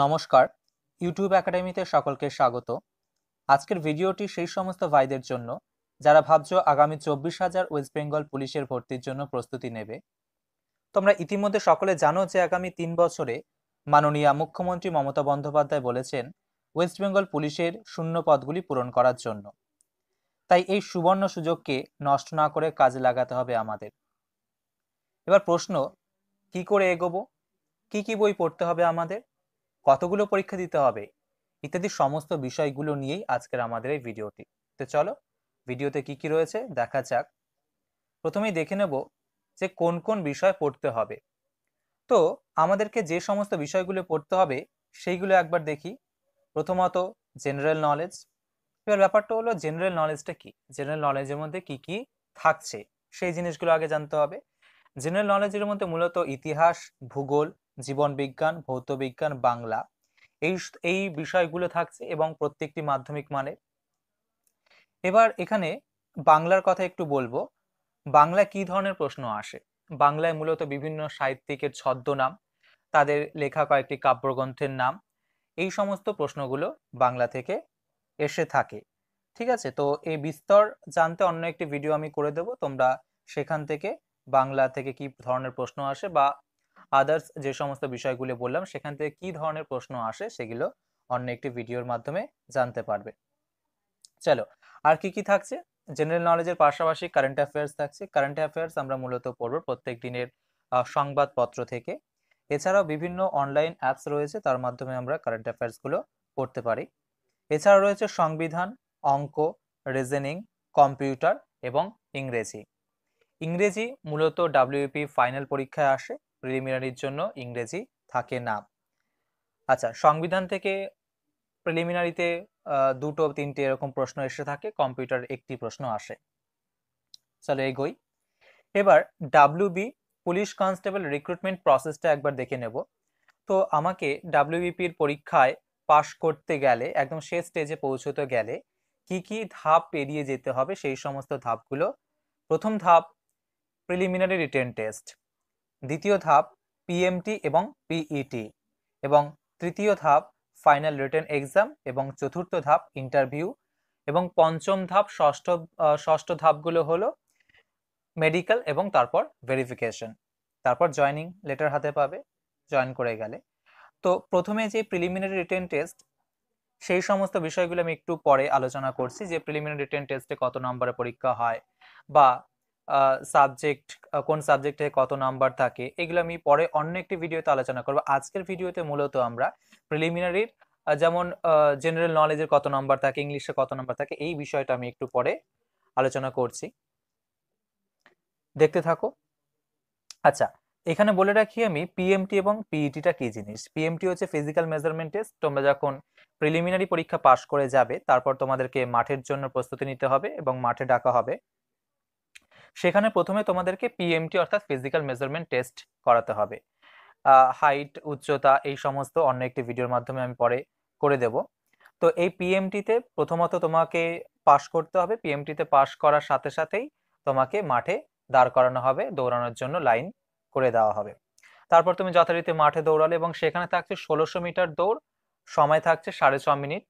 নমস্কার ইউটিউব একাডেমিতে সকলকে স্বাগত আজকের ভিডিওটি সেই সমস্ত ভাইদের জন্য যারা ভাবছ আগামী চব্বিশ হাজার ওয়েস্ট বেঙ্গল পুলিশের ভর্তির জন্য প্রস্তুতি নেবে তোমরা ইতিমধ্যে সকলে জানো যে আগামী তিন বছরে মাননীয় মুখ্যমন্ত্রী মমতা বন্দ্যোপাধ্যায় বলেছেন ওয়েস্ট বেঙ্গল পুলিশের শূন্য পদগুলি পূরণ করার জন্য তাই এই সুবর্ণ সুযোগকে নষ্ট না করে কাজে লাগাতে হবে আমাদের এবার প্রশ্ন কি করে এগোবো কি কি বই পড়তে হবে আমাদের কতগুলো পরীক্ষা দিতে হবে ইত্যাদি সমস্ত বিষয়গুলো নিয়েই আজকের আমাদের এই ভিডিওটি তো চলো ভিডিওতে কি কি রয়েছে দেখা যাক প্রথমেই দেখে নেব যে কোন কোন বিষয় পড়তে হবে তো আমাদেরকে যে সমস্ত বিষয়গুলো পড়তে হবে সেইগুলো একবার দেখি প্রথমত জেনারেল নলেজ এবার ব্যাপারটা হলো জেনারেল নলেজটা কি জেনারেল নলেজের মধ্যে কি কি থাকছে সেই জিনিসগুলো আগে জানতে হবে জেনারেল নলেজের মধ্যে মূলত ইতিহাস ভূগোল জীবনবিজ্ঞান ভৌতবিজ্ঞান বাংলা এই এই বিষয়গুলো থাকছে এবং প্রত্যেকটি মাধ্যমিক মানে এবার এখানে বাংলার কথা একটু বলবো বাংলা কি ধরনের প্রশ্ন আসে বাংলায় মূলত বিভিন্ন সাহিত্যিকের ছদ্মনাম তাদের লেখা কয়েকটি কাব্যগ্রন্থের নাম এই সমস্ত প্রশ্নগুলো বাংলা থেকে এসে থাকে ঠিক আছে তো এই বিস্তর জানতে অন্য একটি ভিডিও আমি করে দেব তোমরা সেখান থেকে বাংলা থেকে কি ধরনের প্রশ্ন আসে বা আদার্স যে সমস্ত বিষয়গুলি বললাম সেখান থেকে কি ধরনের প্রশ্ন আসে সেগুলো অন্য একটি ভিডিওর মাধ্যমে জানতে পারবে চলো আর কি কি থাকছে জেনারেল নলেজের পাশাপাশি কারেন্ট অ্যাফেয়ার্স থাকছে কারেন্ট অ্যাফেয়ার্স আমরা মূলত পড়ব প্রত্যেক দিনের সংবাদপত্র থেকে এছাড়াও বিভিন্ন অনলাইন অ্যাপস রয়েছে তার মাধ্যমে আমরা কারেন্ট অ্যাফেয়ার্সগুলো পড়তে পারি এছাড়া রয়েছে সংবিধান অঙ্ক রিজেনিং কম্পিউটার এবং ইংরেজি ইংরেজি মূলত ডাব্লিউপি ফাইনাল e পরীক্ষায় আসে প্রিলিমিনারির জন্য ইংরেজি থাকে না আচ্ছা সংবিধান থেকে প্রিলিমিনারিতে দুটো তিনটে এরকম প্রশ্ন এসে থাকে কম্পিউটার একটি প্রশ্ন আসে চলো এগোই এবার ডাব্লিউবি পুলিশ কনস্টেবল রিক্রুটমেন্ট প্রসেসটা একবার দেখে নেব তো আমাকে ডাব্লিউবিপির পরীক্ষায় পাশ করতে গেলে একদম শেষ স্টেজে পৌঁছতে গেলে কি কি ধাপ পেরিয়ে যেতে হবে সেই সমস্ত ধাপগুলো প্রথম ধাপ প্রিলিমিনারি রিটেন টেস্ট দ্বিতীয় ধাপ পিএমটি এবং পিইটি e এবং তৃতীয় ধাপ ফাইনাল রিটেন এক্সাম এবং চতুর্থ ধাপ ইন্টারভিউ এবং পঞ্চম ধাপ ষষ্ঠ ষষ্ঠ ধাপগুলো হলো মেডিকেল এবং তারপর ভেরিফিকেশন তারপর জয়নিং লেটার হাতে পাবে জয়েন করে গেলে তো প্রথমে যে প্রিলিমিনারি রিটেন টেস্ট সেই সমস্ত বিষয়গুলো আমি একটু পরে আলোচনা করছি যে প্রিলিমিনারি রিটেন টেস্টে কত নম্বরে পরীক্ষা হয় বা সাবজেক্ট কোন সাবজেক্টে কত নাম্বার থাকে এগুলো আমি পরে অন্য একটি ভিডিওতে আলোচনা করব আজকের ভিডিওতে মূলত আমরা প্রিলিমিনারির যেমন জেনারেল নলেজের কত নাম্বার থাকে ইংলিশে কত নাম্বার থাকে এই বিষয়টা আমি একটু পরে আলোচনা করছি দেখতে থাকো আচ্ছা এখানে বলে রাখি আমি পিএমটি এবং পিইটিটা e কি জিনিস পিএমটি হচ্ছে ফিজিক্যাল মেজারমেন্ট টেস্ট তোমরা যখন প্রিলিমিনারি পরীক্ষা পাশ করে যাবে তারপর তোমাদেরকে মাঠের জন্য প্রস্তুতি নিতে হবে এবং মাঠে ডাকা হবে সেখানে প্রথমে তোমাদেরকে পিএমটি অর্থাৎ ফিজিক্যাল মেজারমেন্ট টেস্ট করাতে হবে হাইট উচ্চতা এই সমস্ত অন্য একটি ভিডিওর মাধ্যমে আমি পরে করে দেব তো এই পিএমটিতে প্রথমত তোমাকে পাশ করতে হবে পিএমটিতে পাশ করার সাথে সাথেই তোমাকে মাঠে দাঁড় করানো হবে দৌড়ানোর জন্য লাইন করে দেওয়া হবে তারপর তুমি যথারীতি মাঠে দৌড়ালে এবং সেখানে থাকছে ষোলোশো মিটার দৌড় সময় থাকছে সাড়ে ছ মিনিট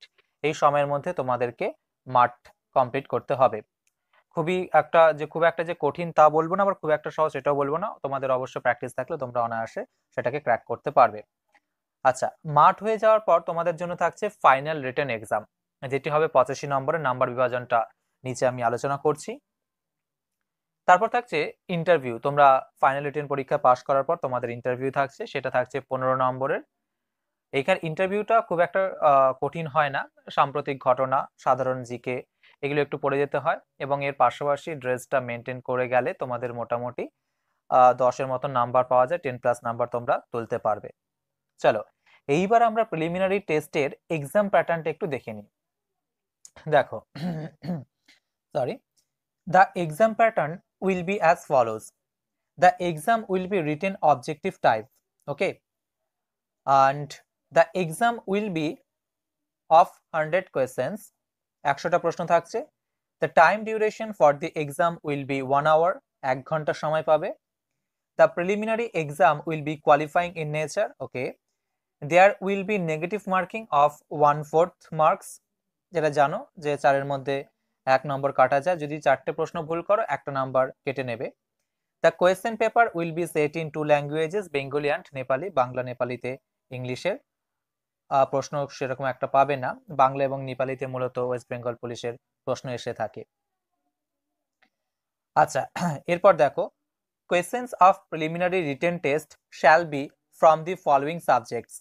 এই সময়ের মধ্যে তোমাদেরকে মাঠ কমপ্লিট করতে হবে খুবই একটা যে খুব একটা যে কঠিন তা বলবো না আবার খুব একটা সহজ সেটাও বলবো না তোমাদের অবশ্য প্র্যাকটিস থাকলে তোমরা অনায়াসে সেটাকে ক্র্যাক করতে পারবে আচ্ছা মাঠ হয়ে যাওয়ার পর তোমাদের জন্য থাকছে ফাইনাল রিটেন এক্সাম যেটি হবে পঁচাশি নম্বরের নাম্বার বিভাজনটা নিচে আমি আলোচনা করছি তারপর থাকছে ইন্টারভিউ তোমরা ফাইনাল রিটেন পরীক্ষা পাশ করার পর তোমাদের ইন্টারভিউ থাকছে সেটা থাকছে পনেরো নম্বরের এখানে ইন্টারভিউটা খুব একটা কঠিন হয় না সাম্প্রতিক ঘটনা সাধারণ জিকে এগুলো একটু পরে যেতে হয় এবং এর পাশাপাশি ড্রেসটা মেনটেন করে গেলে তোমাদের মোটামুটি দশের মতো নাম্বার পাওয়া যায় টেন প্লাস নাম্বার তোমরা তুলতে পারবে চলো এইবার আমরা প্রিলিমিনারি টেস্টের এক্সাম প্যাটার্নটা একটু দেখে নিই দেখো sorry the exam pattern will be as follows the exam will be written objective type okay and the exam will be of hundred questions একশোটা প্রশ্ন থাকছে the time duration for the exam will be one hour এক ঘন্টা সময় পাবে the preliminary exam will be qualifying in nature okay there will be negative marking of one fourth marks যেটা জানো যে চারের মধ্যে এক নম্বর কাটা যায় যদি চারটে প্রশ্ন ভুল করো একটা নাম্বার কেটে নেবে the question paper will be set in two languages Bengali and Nepali Bangla নেপালিতে ইংলিশের প্রশ্ন সেরকম একটা পাবে না বাংলা এবং নেপালিতে মূলত ওয়েস্ট বেঙ্গল পুলিশের প্রশ্ন এসে থাকে আচ্ছা এরপর দেখো questions of preliminary written test shall be from the following subjects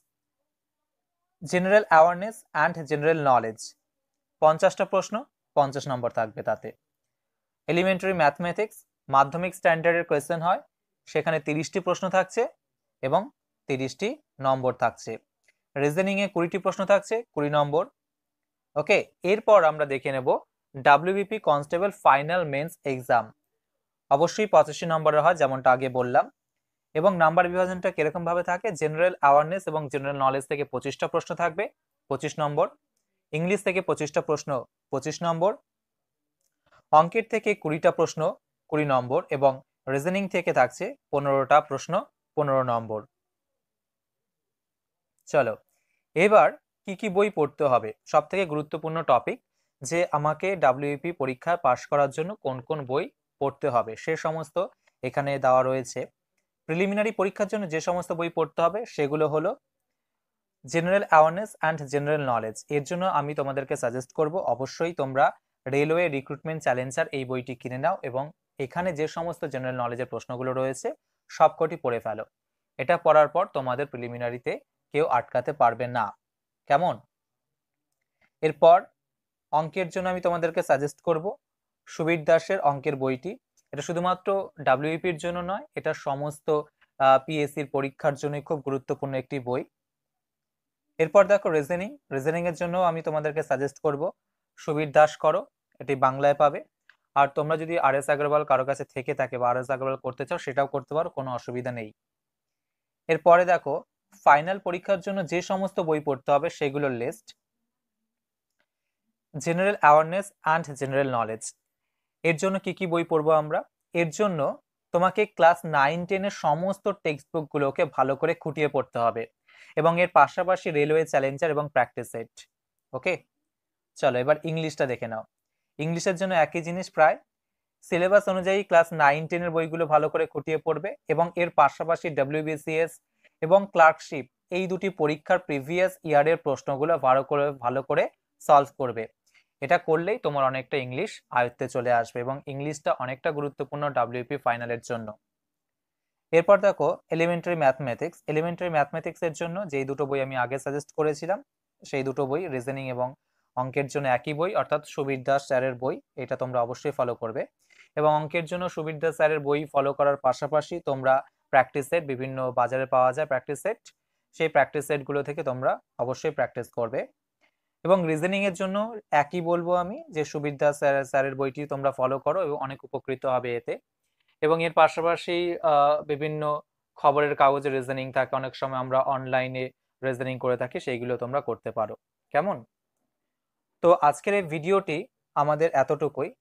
general awareness and general knowledge পঞ্চাশটা প্রশ্ন পঞ্চাশ নম্বর থাকবে তাতে এলিমেন্টারি ম্যাথমেটিক্স মাধ্যমিক স্ট্যান্ডার্ডের কোয়েশ্চেন হয় সেখানে তিরিশটি প্রশ্ন থাকছে এবং তিরিশটি নম্বর থাকছে রিজনিংয়ে কুড়িটি প্রশ্ন থাকছে কুড়ি নম্বর ওকে এরপর আমরা দেখে নেব WBP constable final mains exam অবশ্যই পঁচাশি নম্বরের হয় যেমনটা আগে বললাম এবং নাম্বার বিভাজনটা কীরকমভাবে থাকে জেনারেল অ্যাওয়ারনেস এবং জেনারেল নলেজ থেকে পঁচিশটা প্রশ্ন থাকবে পঁচিশ নম্বর ইংলিশ থেকে পঁচিশটা প্রশ্ন পঁচিশ নম্বর অঙ্কের থেকে কুড়িটা প্রশ্ন কুড়ি নম্বর এবং রিজনিং থেকে থাকছে পনেরোটা প্রশ্ন পনেরো নম্বর চলো এবার কি কি বই পড়তে হবে সব থেকে গুরুত্বপূর্ণ টপিক যে আমাকে ডাব্লিউপি e পরীক্ষায় পাশ করার জন্য কোন কোন বই পড়তে হবে সে সমস্ত এখানে দেওয়া রয়েছে প্রিলিমিনারি পরীক্ষার জন্য যে সমস্ত বই পড়তে হবে সেগুলো হলো general awareness and general knowledge এর জন্য আমি তোমাদেরকে সাজেস্ট করব অবশ্যই তোমরা রেলওয়ে রিক্রুটমেন্ট চ্যালেঞ্জার এই বইটি কিনে নাও এবং এখানে যে সমস্ত জেনারেল নলেজের প্রশ্নগুলো রয়েছে সবকটি পড়ে ফেলো এটা পড়ার পর তোমাদের প্রিলিমিনারিতে কেউ আটকাতে পারবে না কেমন এরপর অঙ্কের জন্য আমি তোমাদেরকে সাজেস্ট করব সুবীর দাসের অঙ্কের বইটি এটা শুধুমাত্র ডাব্লিউপির e জন্য নয় এটা সমস্ত পিএসসির পরীক্ষার জন্য খুব গুরুত্বপূর্ণ একটি বই এরপর দেখো রিজনিং এর জন্য আমি তোমাদেরকে সাজেস্ট করব সুবীর দাস করো এটি বাংলায় পাবে আর তোমরা যদি আর এস আগরওয়াল কারো কাছে থেকে থাকে বা আর এস আগরওয়াল করতে চাও সেটাও করতে পারো কোনো অসুবিধা নেই এরপরে দেখো ফাইনাল পরীক্ষার জন্য যে সমস্ত বই পড়তে হবে সেগুলোর list general awareness and general knowledge এর জন্য কি কি বই পড়বো আমরা এর জন্য তোমাকে ক্লাস নাইন টেনের সমস্ত টেক্সট বুকগুলোকে ভালো করে খুঁটিয়ে পড়তে হবে এবং এর পাশাপাশি রেলওয়ে চ্যালেঞ্জার এবং প্র্যাকটিস সেট ওকে চলো এবার ইংলিশটা দেখে নাও ইংলিশের জন্য একই জিনিস প্রায় সিলেবাস অনুযায়ী ক্লাস নাইন টেনের বইগুলো ভালো করে খুঁটিয়ে পড়বে এবং এর পাশাপাশি ডাব্লিউবিসিএস এবং ক্লার্কশিপ এই দুটি পরীক্ষার প্রিভিয়াস ইয়ারের প্রশ্নগুলো ভালো করে ভালো করে সলভ করবে এটা করলেই তোমার অনেকটা ইংলিশ আয়ত্তে চলে আসবে এবং ইংলিশটা অনেকটা গুরুত্বপূর্ণ ডাব্লিউপি ফাইনালের জন্য এরপর দেখো এলিমেন্টারি ম্যাথমেটিক্স এলিমেন্টারি ম্যাথমেটিক্সের জন্য যেই দুটো বই আমি আগে সাজেস্ট করেছিলাম সেই দুটো বই রিজনিং এবং অঙ্কের জন্য একই বই অর্থাৎ সুবীর দাস স্যারের বই এটা তোমরা অবশ্যই ফলো করবে এবং অঙ্কের জন্য সুবীর দাস স্যারের বই ফলো করার পাশাপাশি তোমরা প্র্যাকটিস সেট বিভিন্ন বাজারে পাওয়া যায় প্র্যাকটিস সেট সেই প্র্যাকটিস সেটগুলো থেকে তোমরা অবশ্যই প্র্যাকটিস করবে এবং রিজনিংয়ের জন্য একই বলবো আমি যে সুবিধা স্যার স্যারের বইটি তোমরা ফলো করো এবং অনেক উপকৃত হবে এতে এবং এর পাশাপাশি বিভিন্ন খবরের কাগজে রিজনিং থাকে অনেক সময় আমরা অনলাইনে রিজনিং করে থাকি সেইগুলো তোমরা করতে পারো কেমন তো আজকের এই ভিডিওটি আমাদের এতটুকুই